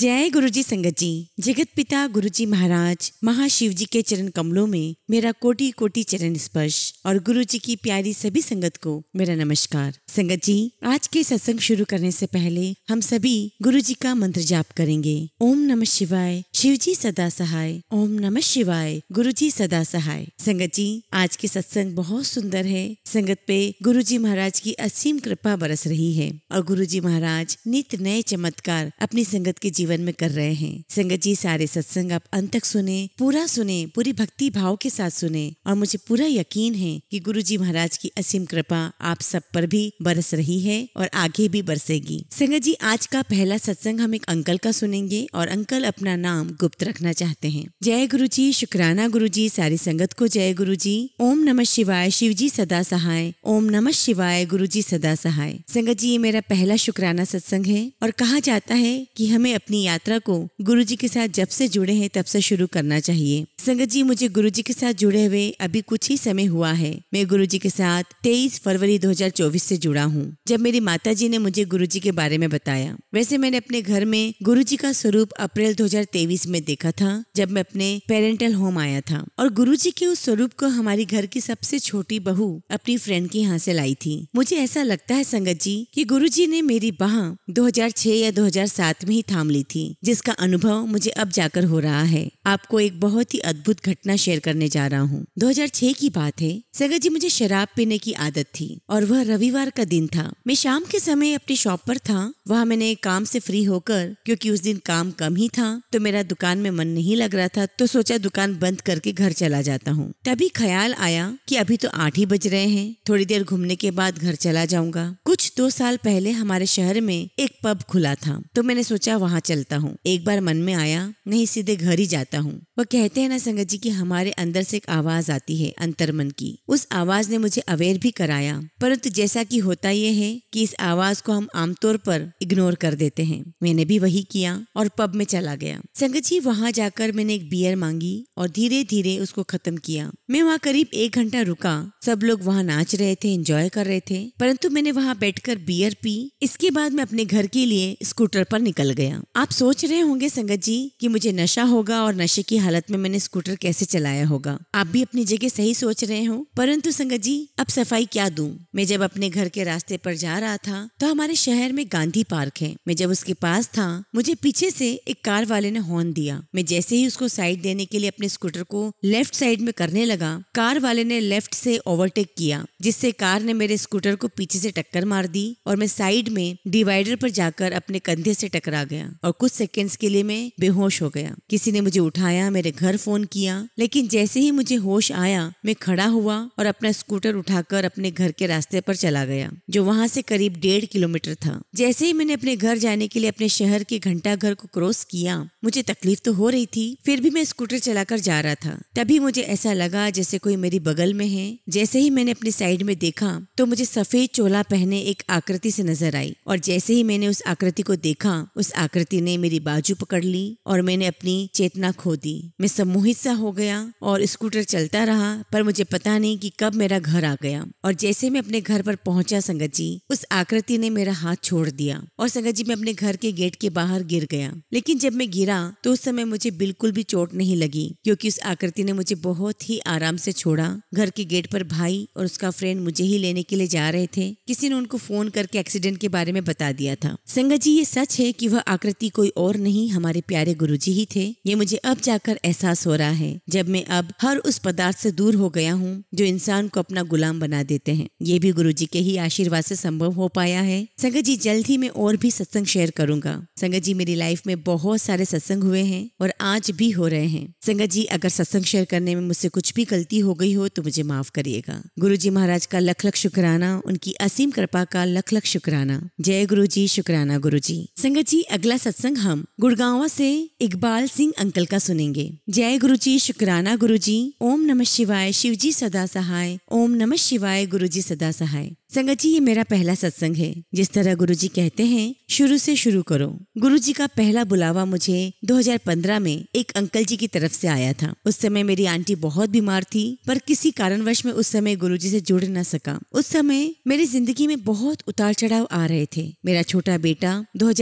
जय गुरु जी संगत जी जगत पिता गुरु जी महाराज महाशिव जी के चरण कमलों में मेरा कोटि कोटि चरण स्पर्श और गुरु जी की प्यारी सभी संगत को मेरा नमस्कार संगत जी आज के सत्संग शुरू करने से पहले हम सभी गुरु जी का मंत्र जाप करेंगे ओम नमः शिवाय शिव जी सदा सहाय ओम नमः शिवाय गुरु जी सदा सहाय संगत जी आज के सत्संग बहुत सुंदर है संगत पे गुरु जी महाराज की असीम कृपा बरस रही है और गुरु जी महाराज नित नए चमत्कार अपनी संगत के जीवन जीवन में कर रहे हैं संगत जी सारे सत्संग आप अंत तक सुने पूरा सुने पूरी भक्ति भाव के साथ सुने और मुझे पूरा यकीन है कि गुरु जी महाराज की असीम कृपा आप सब पर भी बरस रही है और आगे भी बरसेगी संगत जी आज का पहला सत्संग हम एक अंकल का सुनेंगे और अंकल अपना नाम गुप्त रखना चाहते हैं जय गुरु जी शुक्राना गुरु जी सारी संगत को जय गुरु जी ओम नम शिवाय शिव जी सदा सहाय ओम नम शिवाय गुरु जी सदा सहाय संगत जी ये मेरा पहला शुक्राना सत्संग है और कहा जाता है कि हमें अपनी यात्रा को गुरु जी के साथ जब से जुड़े हैं तब से शुरू करना चाहिए संगत जी मुझे गुरु जी के साथ जुड़े हुए अभी कुछ ही समय हुआ है मैं गुरु जी के साथ तेईस फरवरी 2024 से जुड़ा हूँ जब मेरी माता जी ने मुझे गुरु जी के बारे में बताया वैसे मैंने अपने घर में गुरु जी का स्वरूप अप्रैल 2023 में देखा था जब मैं अपने पेरेंटल होम आया था और गुरु जी के उस स्वरूप को हमारी घर की सबसे छोटी बहू अपनी फ्रेंड के यहाँ से लाई थी मुझे ऐसा लगता है संगत जी की गुरु जी ने मेरी बाह दो या 2007 में ही थाम वाली थी जिसका अनुभव मुझे अब जाकर हो रहा है आपको एक बहुत ही अद्भुत घटना शेयर करने जा रहा हूँ 2006 की बात है सगर जी मुझे शराब पीने की आदत थी और वह रविवार का दिन था मैं शाम के समय अपनी शॉप पर था वहाँ मैंने काम से फ्री होकर क्योंकि उस दिन काम कम ही था तो मेरा दुकान में मन नहीं लग रहा था तो सोचा दुकान बंद करके घर चला जाता हूँ तभी ख्याल आया कि अभी तो आठ ही बज रहे हैं थोड़ी देर घूमने के बाद घर चला जाऊंगा कुछ दो साल पहले हमारे शहर में एक पब खुला था तो मैंने सोचा वहाँ चलता हूँ एक बार मन में आया नहीं सीधे घर ही जाता हूँ वह कहते हैं ना संगत जी कि हमारे अंदर से एक आवाज आती है अंतर्मन की उस आवाज ने मुझे अवेयर भी कराया परंतु जैसा कि होता यह है कि इस आवाज को हम आमतौर पर इग्नोर कर देते हैं मैंने भी वही किया और पब में चला गया संगत जी वहाँ जाकर मैंने एक बियर मांगी और धीरे धीरे उसको खत्म किया मैं वहाँ करीब एक घंटा रुका सब लोग वहाँ नाच रहे थे एंजॉय कर रहे थे परंतु मैंने वहाँ बैठकर बियर पी इसके बाद मैं अपने घर के लिए स्कूटर पर निकल गया आप सोच रहे होंगे संगत जी की मुझे नशा होगा और नशे की हालत में मैंने स्कूटर कैसे चलाया होगा आप भी अपनी जगह सही सोच रहे हो परंतु संगत जी अब सफाई क्या दूं मैं जब अपने घर के रास्ते पर जा रहा था तो हमारे शहर में गांधी पार्क है मैं जब उसके पास था मुझे पीछे से एक कार वाले ने हॉर्न दिया मैं जैसे ही उसको साइड देने के लिए अपने स्कूटर को लेफ्ट साइड में करने लगा कार वाले ने लेफ्ट से ओवरटेक किया जिससे कार ने मेरे स्कूटर को पीछे से टक्कर मार दी और मैं साइड में डिवाइडर पर जाकर अपने कंधे से टकरा गया और कुछ सेकेंड्स के लिए मैं बेहोश हो गया किसी ने मुझे उठाया मेरे घर फोन किया लेकिन जैसे ही मुझे होश आया मैं खड़ा हुआ और अपना स्कूटर उठाकर अपने घर के रास्ते पर चला गया जो वहाँ से करीब डेढ़ किलोमीटर था जैसे ही मैंने अपने घर जाने के लिए अपने शहर के घंटा घर को क्रॉस किया मुझे तकलीफ तो हो रही थी फिर भी मैं स्कूटर चलाकर जा रहा था तभी मुझे ऐसा लगा जैसे कोई मेरी बगल में है जैसे ही मैंने अपनी साइड में देखा तो मुझे सफेद चोला पहने एक आकृति से नजर आई और जैसे ही मैंने उस आकृति को देखा उस आकृति ने मेरी बाजू पकड़ ली और मैंने अपनी चेतना खो दी मैं सम्मोहित सा हो गया और स्कूटर चलता रहा पर मुझे पता नहीं कि कब मेरा घर आ गया और जैसे मैं अपने घर पर पहुंचा संगत जी उस आकृति ने मेरा हाथ छोड़ दिया और संगत जी मैं अपने घर के गेट के बाहर गिर गया लेकिन जब मैं गिरा तो उस समय मुझे बिल्कुल भी चोट नहीं लगी क्योंकि उस आकृति ने मुझे बहुत ही आराम से छोड़ा घर के गेट पर भाई और उसका फ्रेंड मुझे ही लेने के लिए जा रहे थे किसी ने उनको फोन करके एक्सीडेंट के बारे में बता दिया था संगत जी ये सच है कि वह आकृति कोई और नहीं हमारे प्यारे गुरु ही थे ये मुझे अब जाकर पर एहसास हो रहा है जब मैं अब हर उस पदार्थ से दूर हो गया हूँ जो इंसान को अपना गुलाम बना देते हैं ये भी गुरु जी के ही आशीर्वाद से संभव हो पाया है संगत जी जल्द ही मैं और भी सत्संग शेयर करूंगा संगत जी मेरी लाइफ में बहुत सारे सत्संग हुए हैं और आज भी हो रहे हैं संगत जी अगर सत्संग शेयर करने में मुझसे कुछ भी गलती हो गई हो तो मुझे माफ करिएगा गुरु जी महाराज का लख लख शुक्राना उनकी असीम कृपा का लख लख शुक्राना जय गुरु जी शुक्राना गुरु जी संगत जी अगला सत्संग हम गुड़गावा से इकबाल सिंह अंकल का सुनेंगे जय गुरु जी शुक्राना गुरु जी ओम नमः शिवाय शिव जी सदा सहाय ओम नमः शिवाय गुरु जी सदा सहाय संगत जी ये मेरा पहला सत्संग है जिस तरह गुरु जी कहते हैं शुरू से शुरू करो गुरु जी का पहला बुलावा मुझे 2015 में एक अंकल जी की तरफ से आया था उस समय मेरी आंटी बहुत बीमार थी पर किसी कारणवश में उस समय गुरु जी से जुड़ न सका उस समय मेरी जिंदगी में बहुत उतार चढ़ाव आ रहे थे मेरा छोटा बेटा दो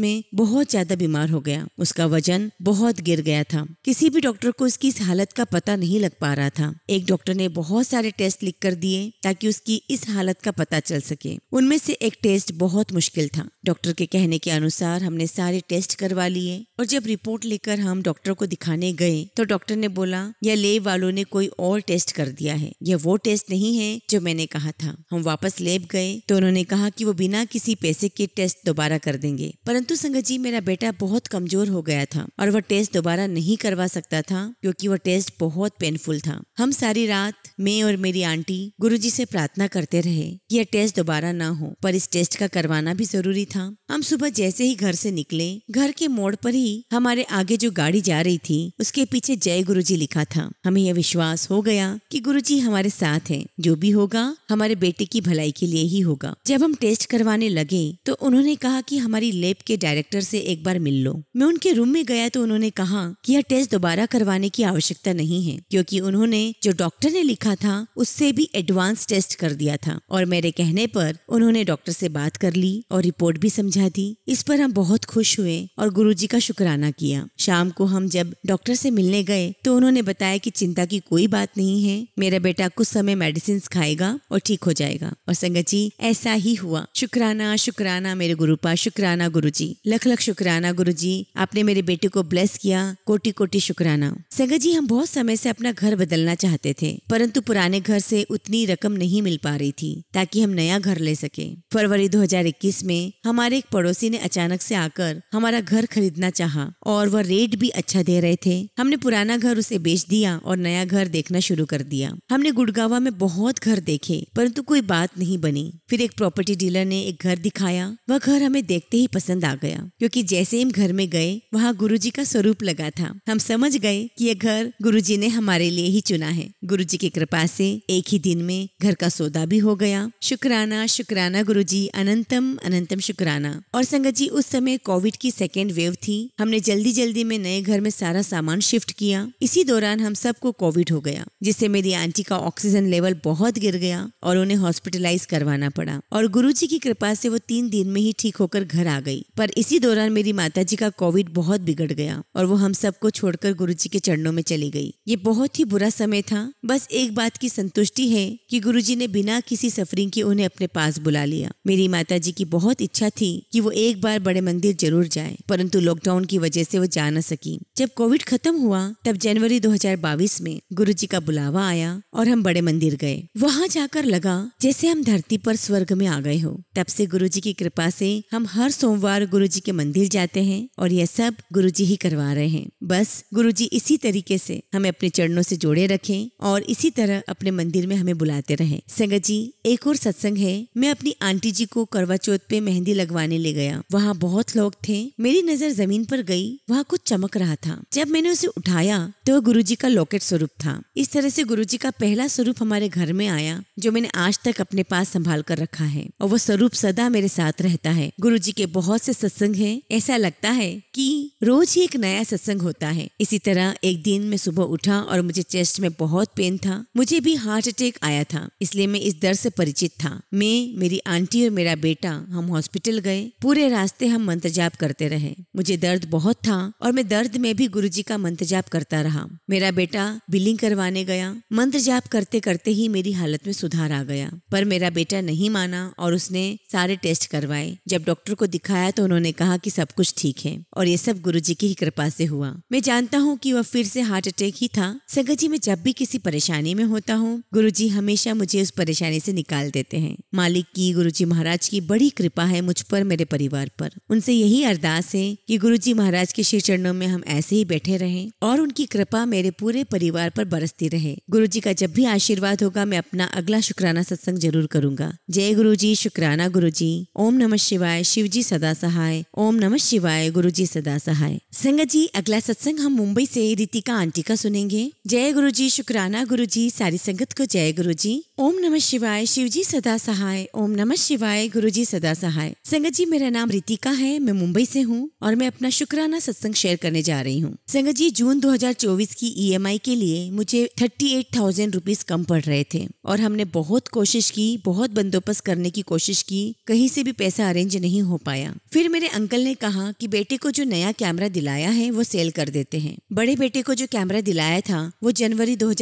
में बहुत ज्यादा बीमार हो गया उसका वजन बहुत गिर गया था किसी भी डॉक्टर को उसकी इस हालत का पता नहीं लग पा रहा था एक डॉक्टर ने बहुत सारे टेस्ट लिख कर दिए ताकि उसकी इस हालत का पता चल सके उनमें से एक टेस्ट बहुत मुश्किल था डॉक्टर के कहने के अनुसार हमने सारे टेस्ट करवा लिए और जब रिपोर्ट लेकर हम डॉक्टर को दिखाने गए तो डॉक्टर ने बोला यह लेब वालों ने कोई और टेस्ट कर दिया है यह वो टेस्ट नहीं है जो मैंने कहा था हम वापस लेब गए तो उन्होंने कहा कि वो बिना किसी पैसे के टेस्ट दोबारा कर देंगे परंतु संगत जी मेरा बेटा बहुत कमजोर हो गया था और वह टेस्ट दोबारा नहीं करवा सकता था क्योंकि वह टेस्ट बहुत पेनफुल था हम सारी रात मैं और मेरी आंटी गुरुजी से प्रार्थना करते रहे कि यह टेस्ट दोबारा ना हो पर इस टेस्ट का करवाना भी जरूरी था था हम सुबह जैसे ही घर से निकले घर के मोड़ पर ही हमारे आगे जो गाड़ी जा रही थी उसके पीछे जय गुरु जी लिखा था हमें यह विश्वास हो गया कि गुरु जी हमारे साथ हैं जो भी होगा हमारे बेटे की भलाई के लिए ही होगा जब हम टेस्ट करवाने लगे तो उन्होंने कहा कि हमारी लेब के डायरेक्टर से एक बार मिल लो मैं उनके रूम में गया तो उन्होंने कहा कि यह टेस्ट दोबारा करवाने की आवश्यकता नहीं है क्योंकि उन्होंने जो डॉक्टर ने लिखा था उससे भी एडवांस टेस्ट कर दिया था और मेरे कहने पर उन्होंने डॉक्टर से बात कर ली और रिपोर्ट भी भी समझा दी इस पर हम बहुत खुश हुए और गुरुजी का शुक्राना किया शाम को हम जब डॉक्टर से मिलने गए तो उन्होंने बताया कि चिंता की कोई बात नहीं है मेरा बेटा कुछ समय मेडिसिन खाएगा और ठीक हो जाएगा और संगत जी ऐसा ही हुआ शुक्राना शुक्राना मेरे गुरुपा शुक्राना गुरु जी लख लख शुक्राना गुरु जी आपने मेरे बेटे को ब्लेस किया कोटि कोटि शुक्राना संगत जी हम बहुत समय से अपना घर बदलना चाहते थे परंतु पुराने घर से उतनी रकम नहीं मिल पा रही थी ताकि हम नया घर ले सके फरवरी 2021 में हम हमारे एक पड़ोसी ने अचानक से आकर हमारा घर खरीदना चाहा और वह रेट भी अच्छा दे रहे थे हमने पुराना घर उसे बेच दिया और नया घर देखना शुरू कर दिया हमने गुड़गावा में बहुत घर देखे परंतु कोई बात नहीं बनी फिर एक प्रॉपर्टी डीलर ने एक घर दिखाया वह घर हमें देखते ही पसंद आ गया क्योंकि जैसे हम घर में गए वहाँ गुरु जी का स्वरूप लगा था हम समझ गए कि यह घर गुरु जी ने हमारे लिए ही चुना है गुरु जी की कृपा से एक ही दिन में घर का सौदा भी हो गया शुक्राना शुक्राना गुरु जी अनंतम अनंतम शुक्र कराना और संगत जी उस समय कोविड की सेकेंड वेव थी हमने जल्दी जल्दी में नए घर में सारा सामान शिफ्ट किया इसी दौरान हम सबको कोविड हो गया जिससे मेरी आंटी का ऑक्सीजन लेवल बहुत गिर गया और उन्हें हॉस्पिटलाइज करवाना पड़ा और गुरु जी की कृपा से वो तीन दिन में ही ठीक होकर घर आ गई पर इसी दौरान मेरी माता जी का कोविड बहुत बिगड़ गया और वो हम सबको छोड़कर गुरु जी के चरणों में चली गई ये बहुत ही बुरा समय था बस एक बात की संतुष्टि है कि जी ने बिना किसी सफरिंग के उन्हें अपने पास बुला लिया मेरी माता जी की बहुत इच्छा इच्छा थी कि वो एक बार बड़े मंदिर जरूर जाए परंतु लॉकडाउन की वजह से वो जा न सकी जब कोविड खत्म हुआ तब जनवरी 2022 में गुरु जी का बुलावा आया और हम बड़े मंदिर गए वहाँ जाकर लगा जैसे हम धरती पर स्वर्ग में आ गए हो तब से गुरु जी की कृपा से हम हर सोमवार गुरु जी के मंदिर जाते हैं और यह सब गुरु जी ही करवा रहे हैं बस गुरु जी इसी तरीके से हमें अपने चरणों से जोड़े रखें और इसी तरह अपने मंदिर में हमें बुलाते रहें संगत जी एक और सत्संग है मैं अपनी आंटी जी को करवा चौथ पे मेहंदी लगवाने ले गया वहाँ बहुत लोग थे मेरी नजर जमीन पर गई वहाँ कुछ चमक रहा था जब मैंने उसे उठाया तो वह गुरु का लॉकेट स्वरूप था इस तरह से गुरु का पहला स्वरूप हमारे घर में आया जो मैंने आज तक अपने पास संभाल कर रखा है और वो स्वरूप सदा मेरे साथ रहता है गुरु के बहुत से सत्संग है ऐसा लगता है कि रोज ही एक नया सत्संग होता है इसी तरह एक दिन मैं सुबह उठा और मुझे चेस्ट में बहुत पेन था मुझे भी हार्ट अटैक आया था इसलिए मैं इस दर्द से परिचित था मैं मेरी आंटी और मेरा बेटा हम हॉस्पिटल हॉस्पिटल गए पूरे रास्ते हम मंत्र जाप करते रहे मुझे दर्द बहुत था और मैं दर्द में भी गुरु जी का मंत्र जाप करता रहा मेरा बेटा बिलिंग करवाने गया मंत्र जाप करते करते ही मेरी हालत में सुधार आ गया पर मेरा बेटा नहीं माना और उसने सारे टेस्ट करवाए जब डॉक्टर को दिखाया तो उन्होंने कहा कि सब कुछ ठीक है और ये सब गुरु जी की ही कृपा से हुआ मैं जानता हूँ कि वह फिर से हार्ट अटैक ही था सगत जी मैं जब भी किसी परेशानी में होता हूँ गुरु जी हमेशा मुझे उस परेशानी से निकाल देते हैं मालिक की गुरु जी महाराज की बड़ी कृपा है मुझ मुझ पर मेरे परिवार पर उनसे यही अरदास है कि जी महाराज के श्री चरणों में हम ऐसे ही बैठे रहे और उनकी कृपा मेरे पूरे परिवार पर बरसती रहे गुरु जी का जब भी आशीर्वाद होगा मैं अपना अगला शुक्राना सत्संग जरूर करूंगा जय गुरु जी शुक्राना गुरु जी ओम नम शिवाय शिव जी सदा सहाय ओम नम शिवाय गुरु जी सदा सहाय संगत जी अगला सत्संग हम मुंबई से रितिका आंटी का सुनेंगे जय गुरु जी शुक्राना गुरु जी सारी संगत को जय गुरु जी ओम नमः शिवाय शिव जी सदा सहाय ओम नमः शिवाय गुरु जी सदा सहाय संगत जी मेरा नाम रितिका है मैं मुंबई से हूँ और मैं अपना शुक्राना सत्संग शेयर करने जा रही हूँ संगत जी जून 2024 की ईएमआई e के लिए मुझे थर्टी एट थाउजेंड रुपीज कम पड़ रहे थे और हमने बहुत कोशिश की बहुत बंदोबस्त करने की कोशिश की कहीं से भी पैसा अरेंज नहीं हो पाया फिर मेरे अंकल ने कहा की बेटे को जो नया कैमरा दिलाया है वो सेल कर देते हैं बड़े बेटे को जो कैमरा दिलाया था वो जनवरी दो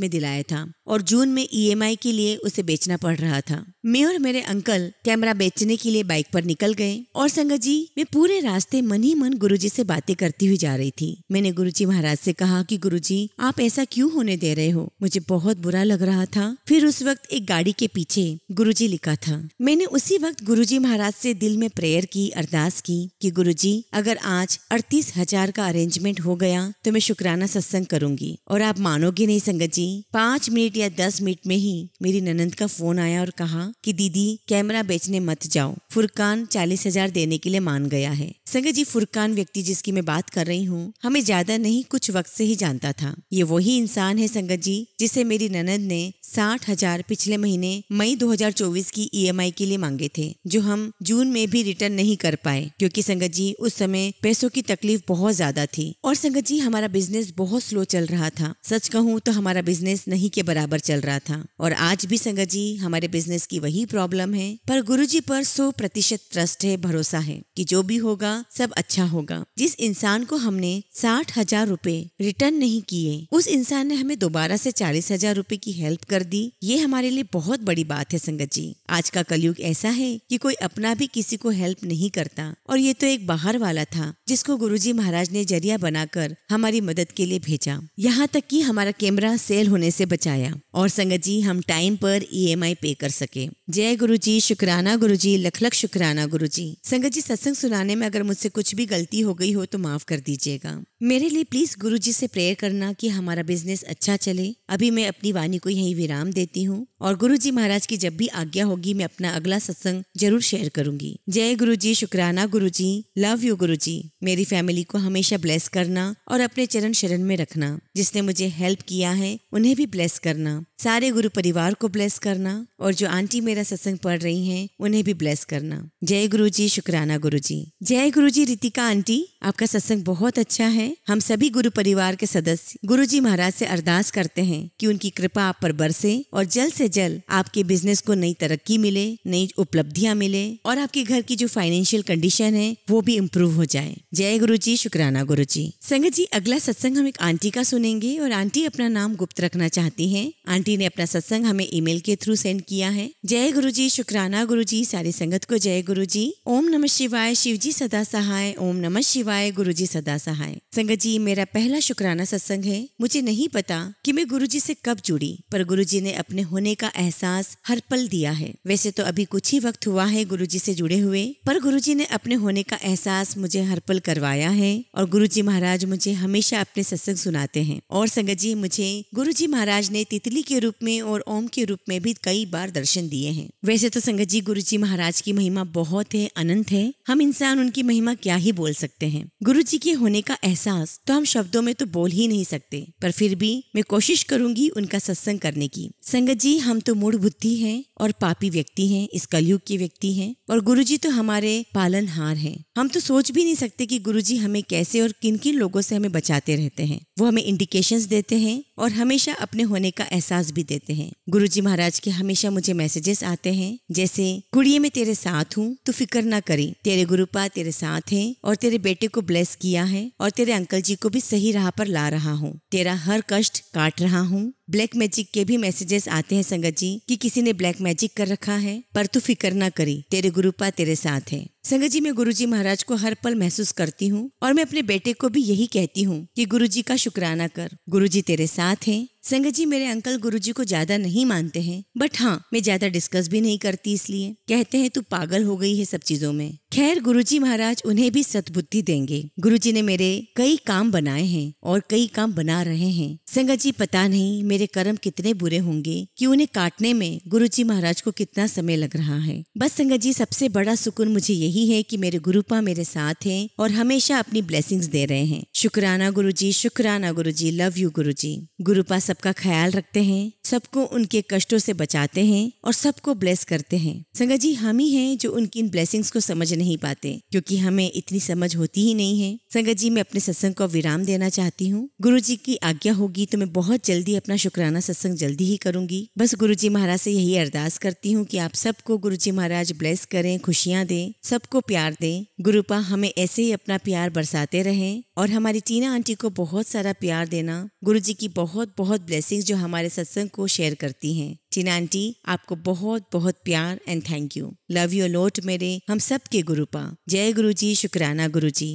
में दिलाया था और जून में ई e के लिए उसे बेचना पड़ रहा था मैं और मेरे अंकल कैमरा बेचने के लिए बाइक बाइक पर निकल गए और संगत जी मैं पूरे रास्ते मन ही मन जी से बातें करती हुई जा रही थी मैंने जी महाराज से कहा कि जी आप ऐसा क्यों होने दे रहे हो मुझे बहुत बुरा लग रहा था फिर उस वक्त एक गाड़ी के पीछे जी लिखा था मैंने उसी वक्त जी महाराज से दिल में प्रेयर की अरदास की कि जी अगर आज अड़तीस हजार का अरेंजमेंट हो गया तो मैं शुक्राना सत्संग करूंगी और आप मानोगे नहीं संगत जी पाँच मिनट या दस मिनट में ही मेरी ननंद का फोन आया और कहा कि दीदी कैमरा बेचने मत जाओ फुर फुरकान चालीस हजार देने के लिए मान गया है संगत जी फुरकान व्यक्ति जिसकी मैं बात कर रही हूँ हमें ज्यादा नहीं कुछ वक्त से ही जानता था ये वही इंसान है संगत जी जिसे मेरी ननद ने साठ हजार पिछले महीने मई 2024 की ईएमआई e के लिए मांगे थे जो हम जून में भी रिटर्न नहीं कर पाए क्योंकि संगत जी उस समय पैसों की तकलीफ बहुत ज्यादा थी और संगत जी हमारा बिजनेस बहुत स्लो चल रहा था सच कहूँ तो हमारा बिजनेस नहीं के बराबर चल रहा था और आज भी संगत जी हमारे बिजनेस की वही प्रॉब्लम है पर गुरु जी पर सौ प्रतिशत ट्रस्ट है भरोसा है कि जो भी होगा सब अच्छा होगा जिस इंसान को हमने साठ हजार रूपए रिटर्न नहीं किए उस इंसान ने हमें दोबारा से चालीस हजार रूपए की हेल्प कर दी ये हमारे लिए बहुत बड़ी बात है संगत जी आज का कलयुग ऐसा है कि कोई अपना भी किसी को हेल्प नहीं करता और ये तो एक बाहर वाला था जिसको जी महाराज ने जरिया बनाकर हमारी मदद के लिए भेजा यहाँ तक कि हमारा कैमरा सेल होने से बचाया और संगत जी हम टाइम पर ई e पे कर सके जय गुरु जी शुक्राना गुरु जी लख लख शुक्राना गुरु जी संगत जी सत्संग सुनाने में अगर मुझसे कुछ भी गलती हो गई हो तो माफ कर दीजिएगा मेरे लिए प्लीज गुरु जी से प्रेयर करना कि हमारा बिजनेस अच्छा चले अभी मैं अपनी वाणी को यही विराम देती हूँ और गुरु जी महाराज की जब भी आज्ञा होगी मैं अपना अगला सत्संग जरूर शेयर करूंगी जय गुरु जी शुक्राना गुरु जी लव यू गुरु जी मेरी फैमिली को हमेशा ब्लेस करना और अपने चरण शरण में रखना जिसने मुझे हेल्प किया है उन्हें भी ब्लेस करना सारे गुरु परिवार को ब्लेस करना और जो आंटी मेरा मेरा सत्संग पढ़ रही हैं उन्हें भी ब्लेस करना जय गुरु जी शुक्राना गुरु जी जय गुरु जी रितिका आंटी आपका सत्संग बहुत अच्छा है हम सभी गुरु परिवार के सदस्य गुरु जी महाराज से अरदास करते हैं कि उनकी कृपा आप पर बरसे और जल्द से जल्द आपके बिजनेस को नई तरक्की मिले नई उपलब्धियाँ मिले और आपके घर की जो फाइनेंशियल कंडीशन है वो भी इम्प्रूव हो जाए जय गुरु जी शुक्राना गुरु जी संगत जी अगला सत्संग हम एक आंटी का सुनेंगे और आंटी अपना नाम गुप्त रखना चाहती है आंटी ने अपना सत्संग हमें ईमेल के थ्रू सेंड किया है जय जय गुरु जी शुक्राना गुरु जी सारी संगत को जय गुरु जी ओम नमः शिवाय शिव जी सदा सहाय ओम नमः शिवाय गुरु जी सदा सहाय संगत जी मेरा पहला शुक्राना सत्संग है मुझे नहीं पता कि मैं गुरु जी से कब जुड़ी पर गुरु जी ने अपने होने का एहसास हर पल दिया है वैसे तो अभी कुछ ही वक्त हुआ है गुरु जी से जुड़े हुए पर गुरु जी ने अपने होने का एहसास मुझे हर पल करवाया है और गुरु जी महाराज मुझे हमेशा अपने सत्संग सुनाते हैं और संगत जी मुझे गुरु जी महाराज ने तितली के रूप में और ओम के रूप में भी कई बार दर्शन दिए हैं वैसे तो संगत जी गुरु जी महाराज की महिमा बहुत है अनंत है हम इंसान उनकी महिमा क्या ही बोल सकते हैं गुरु जी के होने का एहसास तो हम शब्दों में तो बोल ही नहीं सकते पर फिर भी मैं कोशिश करूंगी उनका सत्संग करने की संगत जी हम तो मूड बुद्धि है और पापी व्यक्ति है इस कलयुग के व्यक्ति है और गुरु जी तो हमारे पालनहार है हम तो सोच भी नहीं सकते की गुरु जी हमें कैसे और किन किन लोगों से हमें बचाते रहते हैं वो हमें इंडिकेशन देते हैं और हमेशा अपने होने का एहसास भी देते हैं गुरु जी महाराज के हमेशा मुझे मैसेजेस आते हैं जैसे कुड़िए मैं तेरे साथ हूँ तू फिक्र ना करे तेरे गुरुपा तेरे साथ हैं और तेरे बेटे को ब्लेस किया है और तेरे अंकल जी को भी सही राह पर ला रहा हूँ तेरा हर कष्ट काट रहा हूँ ब्लैक मैजिक के भी मैसेजेस आते हैं संगत जी कि किसी ने ब्लैक मैजिक कर रखा है पर तू फिक्र ना करी तेरे गुरुपा तेरे साथ है संगत जी मैं गुरुजी महाराज को हर पल महसूस करती हूँ और मैं अपने बेटे को भी यही कहती हूँ कि गुरुजी का शुक्राना कर गुरुजी तेरे साथ हैं संगत जी मेरे अंकल गुरुजी को ज्यादा नहीं मानते हैं बट हाँ मैं ज्यादा डिस्कस भी नहीं करती इसलिए कहते हैं तू पागल हो गई है सब चीजों में खैर गुरुजी महाराज उन्हें भी सतबुद्धि देंगे गुरुजी ने मेरे कई काम बनाए हैं और कई काम बना रहे हैं संगत जी पता नहीं मेरे कर्म कितने बुरे होंगे कि उन्हें काटने में जी महाराज को कितना समय लग रहा है बस संगत जी सबसे बड़ा सुकून मुझे यही है कि मेरे गुरुपा मेरे साथ हैं और हमेशा अपनी ब्लेसिंग्स दे रहे हैं शुक्राना गुरुजी शुक्राना गुरुजी लव यू गुरुजी गुरुपा सबका ख्याल रखते हैं सबको उनके कष्टों से बचाते हैं और सबको ब्लेस करते हैं संगत जी हम ही हैं जो उनकी इन ब्लेसिंग्स को समझ नहीं पाते क्योंकि हमें इतनी समझ होती ही नहीं है संगत जी मैं अपने सत्संग को विराम देना चाहती हूँ गुरु जी की आज्ञा होगी तो मैं बहुत जल्दी अपना शुक्राना सत्संग जल्दी ही करूंगी बस गुरु जी महाराज से यही अरदास करती हूँ की आप सबको गुरु जी महाराज ब्लेस करें खुशियाँ दें सबको प्यार दें गुरुपा हमें ऐसे ही अपना प्यार बरसाते रहें और हमारी टीना आंटी को बहुत सारा प्यार देना गुरु जी की बहुत बहुत ब्लेसिंग जो हमारे सत्संग को को शेयर करती हैं टीना आंटी आपको बहुत बहुत प्यार and thank you love you lot मेरे हम सब के गुरुपा जय गुरु जी शुक्राना गुरु जी